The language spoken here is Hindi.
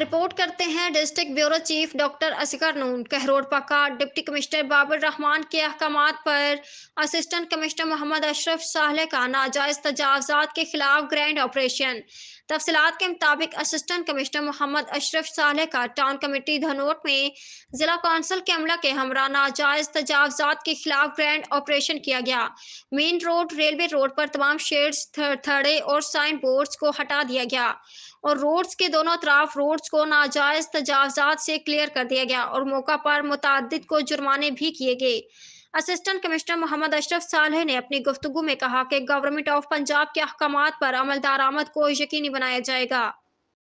रिपोर्ट करते हैं district bureau chief doctor Asghar Noon Kahror Pakka deputy commissioner Babar Rahman के अहकाम पर असिस्टेंट कमिश्नर मोहम्मद अशरफ साहले का नाजायज तजावजात के खिलाफ ग्रैंड ऑपरेशन तफसलत के मुताबिक असिस्टेंट कमिश्नर मोहम्मद अशरफ साले का टाउन कमेटी धनोट में जिला कौंसिल के अमला के हमरा नाजायज तजावजात के खिलाफ ग्रैंड ऑपरेशन किया गया मेन रोड रेलवे रोड पर तमाम शेड थड़े और साइन बोर्ड को हटा दिया गया और रोड्स के दोनों तरफ रोड्स को नाजायज तजावजात से क्लियर कर दिया गया और मौका पर मुतद को जुर्माने भी किए गए असिस्टेंट कमिश्नर मोहम्मद अशरफ साले ने अपनी गुफ्तु में कहा कि गवर्नमेंट ऑफ पंजाब के अहकाम पर अमल दरामद को यकीनी बनाया जाएगा